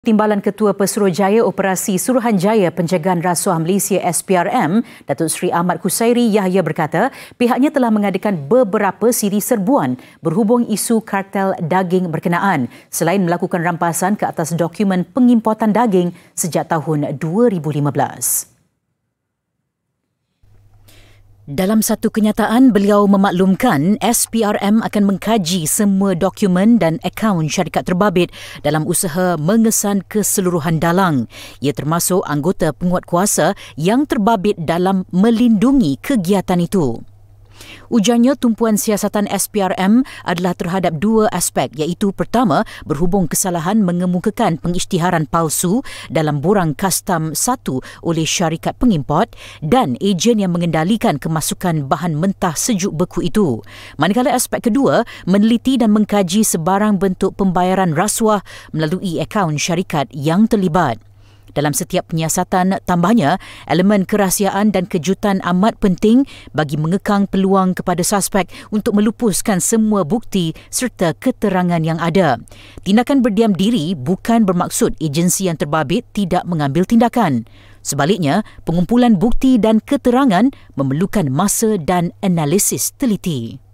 Timbalan Ketua Pesuruhjaya Operasi Suruhanjaya Penjagaan Rasuah Malaysia SPRM, Datuk Seri Ahmad Kusairi Yahya berkata, pihaknya telah mengadakan beberapa siri serbuan berhubung isu kartel daging berkenaan selain melakukan rampasan ke atas dokumen pengimportan daging sejak tahun 2015. Dalam satu kenyataan, beliau memaklumkan SPRM akan mengkaji semua dokumen dan akaun syarikat terbabit dalam usaha mengesan keseluruhan dalang. Ia termasuk anggota penguat kuasa yang terbabit dalam melindungi kegiatan itu. Ujarnya tumpuan siasatan SPRM adalah terhadap dua aspek iaitu pertama berhubung kesalahan mengemukakan pengisytiharan palsu dalam borang custom satu oleh syarikat pengimport dan ejen yang mengendalikan kemasukan bahan mentah sejuk beku itu. Manakala aspek kedua meneliti dan mengkaji sebarang bentuk pembayaran rasuah melalui akaun syarikat yang terlibat dalam setiap penyiasatan tambahnya elemen kerahsiaan dan kejutan amat penting bagi mengekang peluang kepada suspek untuk melupuskan semua bukti serta keterangan yang ada tindakan berdiam diri bukan bermaksud agensi yang terbabit tidak mengambil tindakan sebaliknya pengumpulan bukti dan keterangan memerlukan masa dan analisis teliti